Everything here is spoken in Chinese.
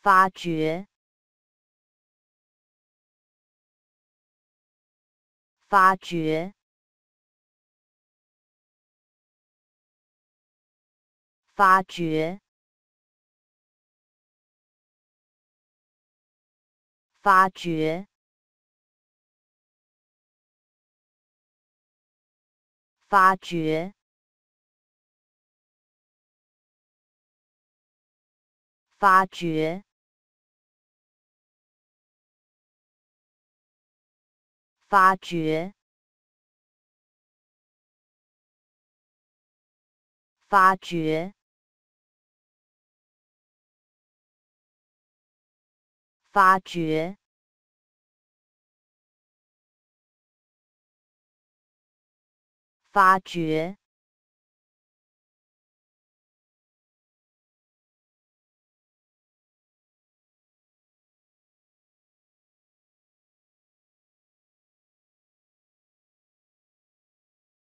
发觉，发掘，发掘，发掘。发掘发觉，发掘，发掘，发掘